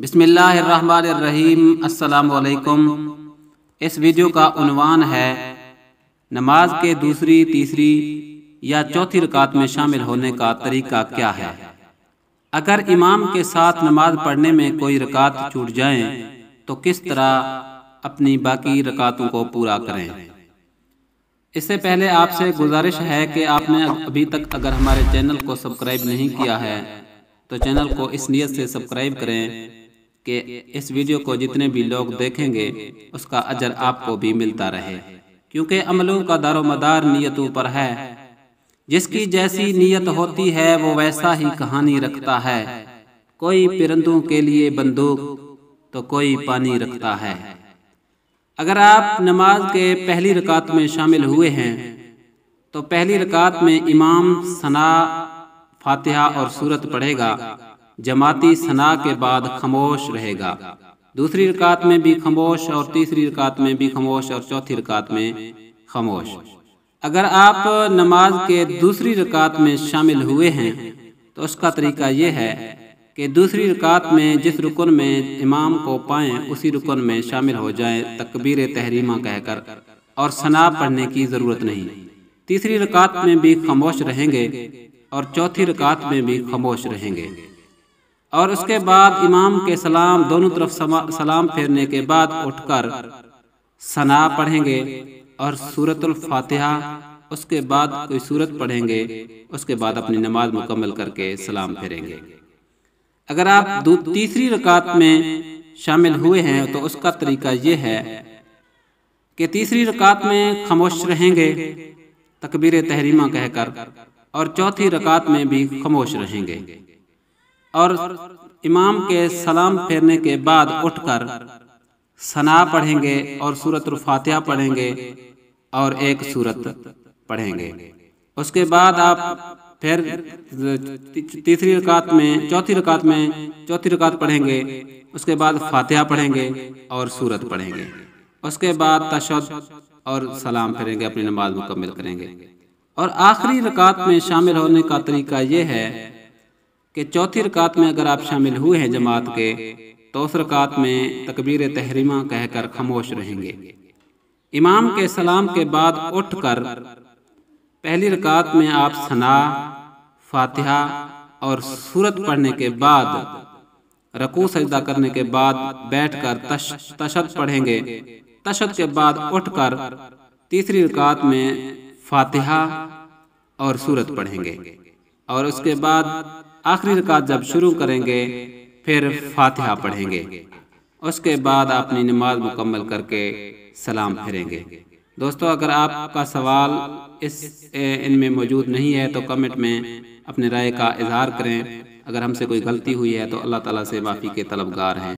बिसमीम् असलकुम इस वीडियो का उनवान है नमाज के दूसरी तीसरी या चौथी रकात में शामिल होने का तरीका क्या है अगर इमाम के साथ नमाज पढ़ने में कोई रकात छूट जाए तो किस तरह अपनी बाकी रकातों को पूरा करें इससे पहले आपसे गुजारिश है कि आपने अभी तक अगर हमारे चैनल को सब्सक्राइब नहीं किया है तो चैनल को इस नीयत से सब्सक्राइब करें कि इस वीडियो को जितने भी लोग देखेंगे उसका अजर आपको भी मिलता रहे क्योंकि अमलों का दारोमदार नीयतों पर है जिसकी जैसी नीयत होती है वो वैसा ही कहानी रखता है कोई पिरंदों के लिए बंदूक तो कोई पानी रखता है अगर आप नमाज के पहली रकात में शामिल हुए हैं तो पहली रकात में इमाम सना फातिहा और सूरत पढ़ेगा जमाती सना के बाद खामोश रहेगा दूसरी रकात में भी खामोश और तीसरी रकात में भी खामोश और चौथी रकात में खामोश अगर आप नमाज के दूसरी रकात में शामिल हुए हैं तो उसका तरीका यह है कि दूसरी रकात में जिस रुकन में इमाम को पाए उसी रुकन में शामिल हो जाएं तकबीर तहरीमा कहकर और सना पढ़ने की ज़रूरत नहीं तीसरी रकात में भी खामोश रहेंगे और चौथी रकात में भी खामोश रहेंगे और उसके बाद इमाम के सलाम दोनों तरफ सलाम फेरने के बाद उठकर सना पढ़ेंगे और सूरतुल फातिहा उसके बाद कोई सूरत पढ़ेंगे उसके बाद अपनी नमाज मुकम्मल करके सलाम फेरेंगे अगर आप तीसरी रकात में शामिल हुए हैं तो उसका तरीका ये है कि तीसरी रकात में खामोश रहेंगे तकबीर तहरीमा कहकर और चौथी रकात में भी खामोश रहेंगे और इमाम के सलाम फेरने के बाद उठकर सना पढ़ेंगे और सूरत फातिहा पढ़ेंगे और एक सूरत पढ़ेंगे उसके बाद आप फिर तीसरी रकात में चौथी रकात में चौथी रकात पढ़ेंगे उसके बाद फातिहा पढ़ेंगे और सूरत पढ़ेंगे उसके बाद तशद और सलाम फेरेंगे अपनी नमाज मुकम्मल करेंगे और आखिरी रकात में शामिल होने का तरीका यह है कि चौथी रकात में अगर आप शामिल हुए हैं जमात के तो उस रकात में तकबीर तहरीमा कहकर खामोश रहेंगे इमाम के सलाम के बाद उठकर पहली रकात में आप सना फातिहा और सूरत पढ़ने के बाद रकू सजदा करने के बाद बैठकर तश तशद पढ़ेंगे तशद के बाद उठकर तीसरी रकात में फातिहा और सूरत पढ़ेंगे और उसके बाद आखिरी रकात जब शुरू करेंगे फिर फातिहा पढ़ेंगे उसके बाद अपनी नमाज मुकम्मल करके सलाम फिरेंगे दोस्तों अगर आपका सवाल इस इनमें मौजूद नहीं है तो कमेंट में अपने राय का इजहार करें अगर हमसे कोई गलती हुई है तो अल्लाह ताला से माफ़ी के तलबगार हैं